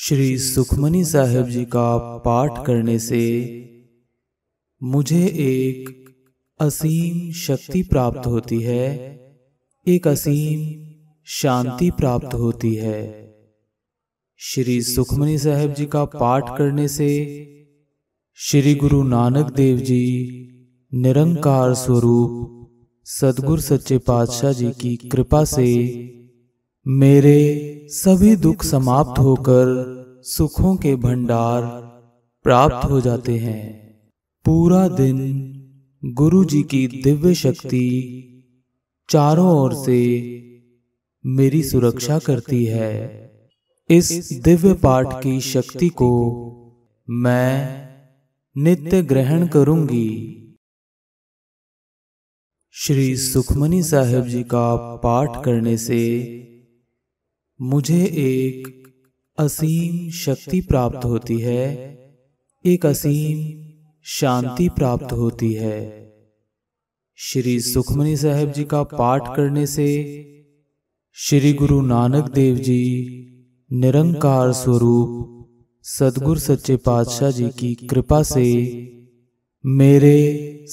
श्री सुखमनी साहब जी का पाठ करने से मुझे एक असीम शक्ति प्राप्त होती है एक असीम शांति प्राप्त होती है श्री सुखमनी साहब जी का पाठ करने से श्री गुरु नानक देव जी निरंकार स्वरूप सदगुरु सच्चे पातशाह जी की कृपा से मेरे सभी दुख समाप्त होकर सुखों के भंडार प्राप्त हो जाते हैं पूरा दिन गुरु जी की दिव्य शक्ति चारों ओर से मेरी सुरक्षा करती है इस दिव्य पाठ की शक्ति को मैं नित्य ग्रहण करूंगी श्री सुखमनी साहब जी का पाठ करने से मुझे एक असीम शक्ति प्राप्त होती है एक असीम शांति प्राप्त होती है श्री सुखमनी साहब जी का पाठ करने से श्री गुरु नानक देव जी निरंकार स्वरूप सदगुर सच्चे पातशाह जी की कृपा से मेरे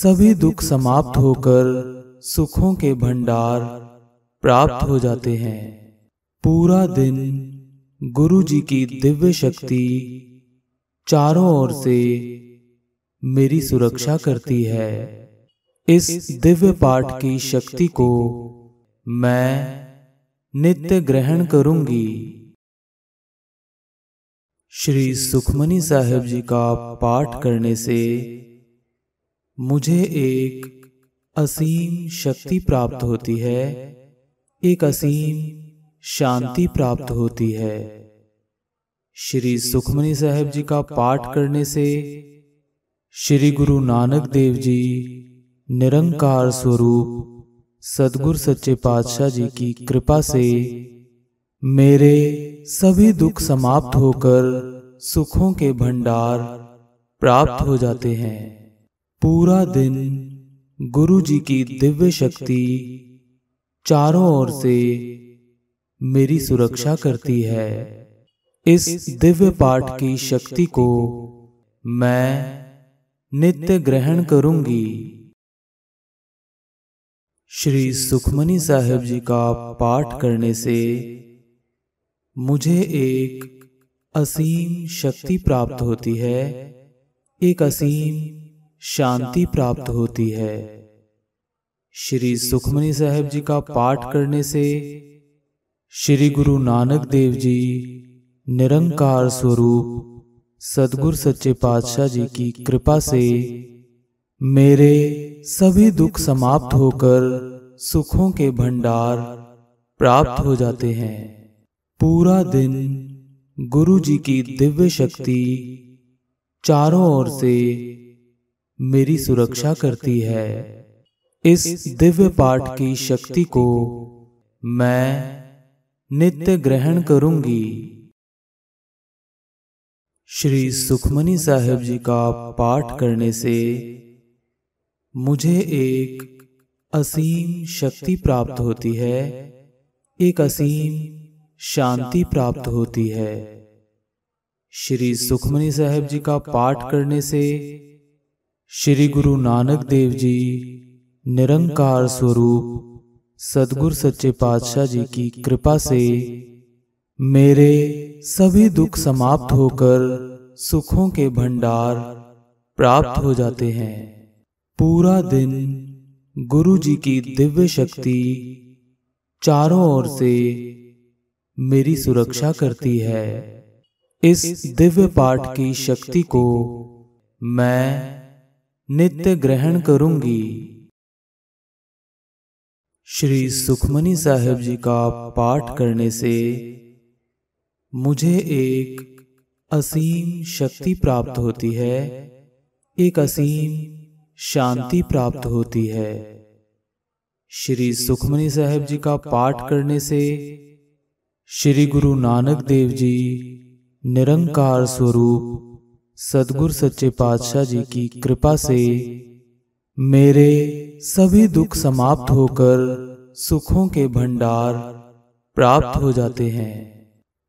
सभी दुख समाप्त होकर सुखों के भंडार प्राप्त हो जाते हैं पूरा दिन गुरु जी की दिव्य शक्ति चारों ओर से मेरी सुरक्षा करती है इस दिव्य पाठ की शक्ति को मैं नित्य ग्रहण करूंगी श्री सुखमणि साहेब जी का पाठ करने से मुझे एक असीम शक्ति प्राप्त होती है एक असीम शांति प्राप्त होती है श्री सुखमनी साहब जी का पाठ करने से श्री गुरु नानक देव जी निरंकार स्वरूप सदगुरु सच्चे पातशाह जी की कृपा से मेरे सभी दुख समाप्त होकर सुखों के भंडार प्राप्त हो जाते हैं पूरा दिन गुरु जी की दिव्य शक्ति चारों ओर से मेरी सुरक्षा करती है इस दिव्य पाठ की शक्ति को मैं नित्य ग्रहण करूंगी श्री सुखमनी साहिब जी का पाठ करने से मुझे एक असीम शक्ति प्राप्त होती है एक असीम शांति प्राप्त होती है श्री सुखमनी साहेब जी का पाठ करने से श्री गुरु नानक देव जी निरंकार स्वरूप सदगुरु सच्चे पातशाह जी की कृपा से मेरे सभी दुख समाप्त होकर सुखों के भंडार प्राप्त हो जाते हैं पूरा दिन गुरु जी की दिव्य शक्ति चारों ओर से मेरी सुरक्षा करती है इस दिव्य पाठ की शक्ति को मैं नित्य ग्रहण करूंगी श्री सुखमनी साहेब जी का पाठ करने से मुझे एक असीम शक्ति प्राप्त होती है एक असीम शांति प्राप्त होती है श्री सुखमनी साहेब जी का पाठ करने से श्री गुरु नानक देव जी निरंकार स्वरूप सदगुरु सच्चे पातशाह जी की कृपा से मेरे सभी दुख समाप्त होकर सुखों के भंडार प्राप्त हो जाते हैं पूरा दिन गुरु जी की दिव्य शक्ति चारों ओर से मेरी सुरक्षा करती है इस दिव्य पाठ की शक्ति को मैं नित्य ग्रहण करूंगी श्री सुखमनी साहब जी का पाठ करने से मुझे एक असीम शक्ति प्राप्त होती है एक असीम शांति प्राप्त होती है श्री सुखमनी साहब जी का पाठ करने से श्री गुरु नानक देव जी निरंकार स्वरूप सदगुरु सच्चे पातशाह जी की कृपा से मेरे सभी दुख समाप्त होकर सुखों के भंडार प्राप्त हो जाते हैं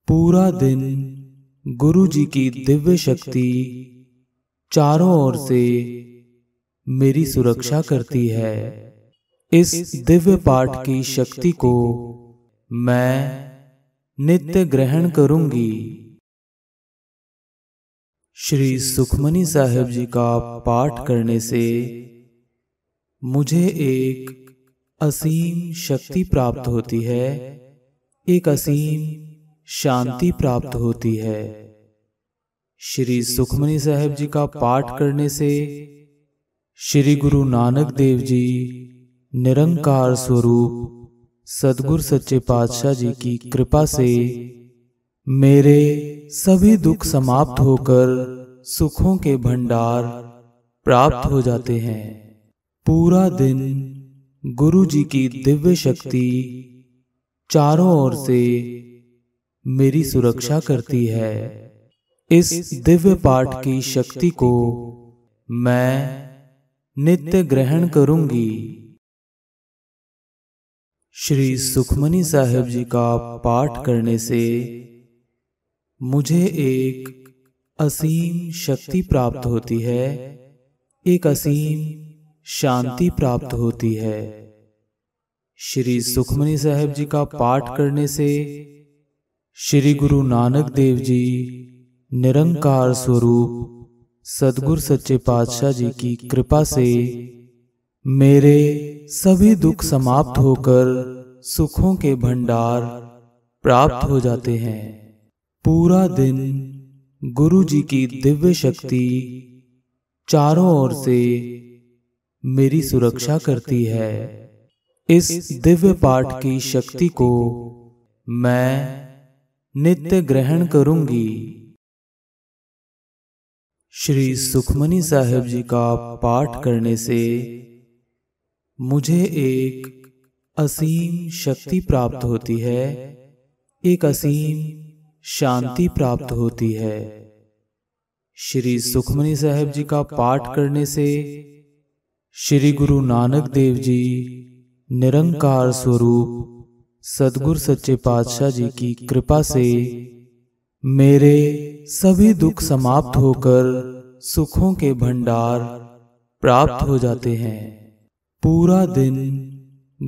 पूरा दिन गुरु जी की दिव्य शक्ति चारों ओर से मेरी सुरक्षा करती है इस दिव्य पाठ की शक्ति को मैं नित्य ग्रहण करूंगी श्री सुखमनी साहिब जी का पाठ करने से मुझे एक असीम शक्ति प्राप्त होती है एक असीम शांति प्राप्त होती है श्री सुखमनी साहब जी का पाठ करने से श्री गुरु नानक देव जी निरंकार स्वरूप सदगुर सच्चे पातशाह जी की कृपा से मेरे सभी दुख समाप्त होकर सुखों के भंडार प्राप्त हो जाते हैं पूरा दिन गुरु जी की दिव्य शक्ति चारों ओर से मेरी सुरक्षा करती है इस दिव्य पाठ की शक्ति को मैं नित्य ग्रहण करूंगी श्री सुखमनी साहेब जी का पाठ करने से मुझे एक असीम शक्ति प्राप्त होती है एक असीम शांति प्राप्त होती है श्री सुखमनी साहब जी का पाठ करने से श्री गुरु नानक देव जी निरंकार स्वरूप सदगुर सच्चे पातशाह जी की कृपा से मेरे सभी दुख समाप्त होकर सुखों के भंडार प्राप्त हो जाते हैं पूरा दिन गुरु जी की दिव्य शक्ति चारों ओर से मेरी सुरक्षा करती है इस दिव्य पाठ की शक्ति को मैं नित्य ग्रहण करूंगी श्री सुखमणि साहेब जी का पाठ करने से मुझे एक असीम शक्ति प्राप्त होती है एक असीम शांति प्राप्त होती है श्री सुखमनी साहेब जी का पाठ करने से श्री गुरु नानक देव जी निरंकार स्वरूप सदगुर सच्चे पातशाह जी की कृपा से मेरे सभी दुख समाप्त होकर सुखों के भंडार प्राप्त हो जाते हैं पूरा दिन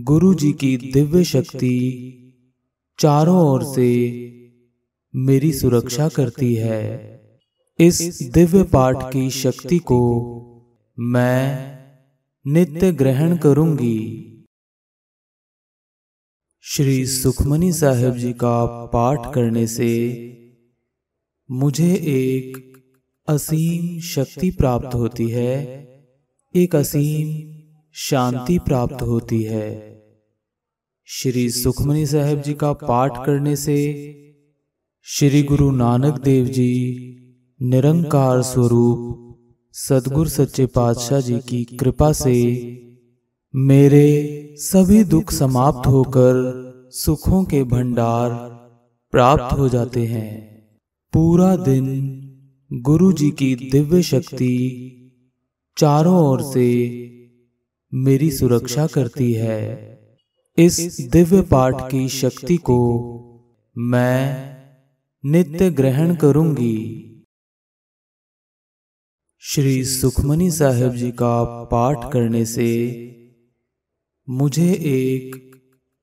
गुरु जी की दिव्य शक्ति चारों ओर से मेरी सुरक्षा करती है इस दिव्य पाठ की शक्ति को मैं नित्य ग्रहण करूंगी श्री सुखमनी साहेब जी का पाठ करने से मुझे एक असीम शक्ति प्राप्त होती है एक असीम शांति प्राप्त होती है श्री सुखमनी साहेब जी का पाठ करने से श्री गुरु नानक देव जी निरंकार स्वरूप सदगुरु सच्चे पातशाह जी की कृपा से मेरे सभी दुख समाप्त होकर सुखों के भंडार प्राप्त हो जाते हैं पूरा दिन गुरु जी की दिव्य शक्ति चारों ओर से मेरी सुरक्षा करती है इस दिव्य पाठ की शक्ति को मैं नित्य ग्रहण करूंगी श्री सुखमनी साहब जी का पाठ करने से मुझे एक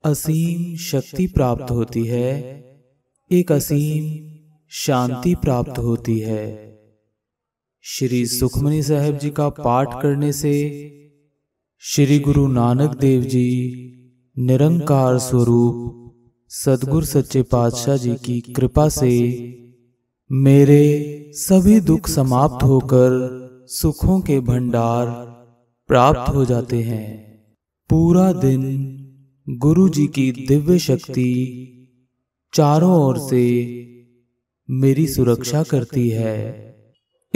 असीम शक्ति प्राप्त होती है एक असीम शांति प्राप्त होती है श्री सुखमनी साहेब जी का पाठ करने से श्री गुरु नानक देव जी निरंकार स्वरूप सदगुरु सच्चे पातशाह जी की कृपा से मेरे सभी दुख समाप्त होकर सुखों के भंडार प्राप्त हो जाते हैं पूरा दिन गुरु जी की दिव्य शक्ति चारों ओर से मेरी सुरक्षा करती है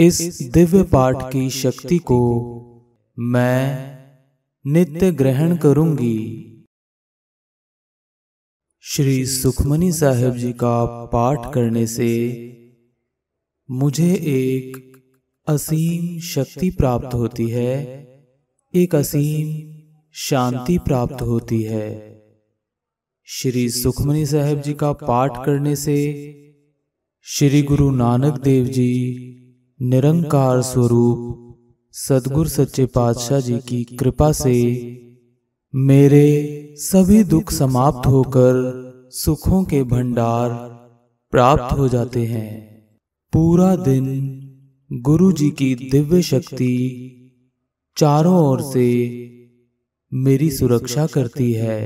इस दिव्य पाठ की शक्ति को मैं नित्य ग्रहण करूंगी श्री सुखमनी साहेब जी का पाठ करने से मुझे एक असीम शक्ति प्राप्त होती है एक असीम शांति प्राप्त होती है श्री सुखमनी साहब जी का पाठ करने से श्री गुरु नानक देव जी निरंकार स्वरूप सदगुरु सच्चे पातशाह जी की कृपा से मेरे सभी दुख समाप्त होकर सुखों के भंडार प्राप्त हो जाते हैं पूरा दिन गुरु जी की दिव्य शक्ति चारों ओर से मेरी सुरक्षा करती है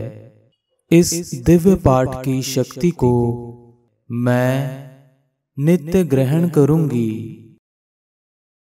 इस दिव्य पाठ की शक्ति को मैं नित्य ग्रहण करूंगी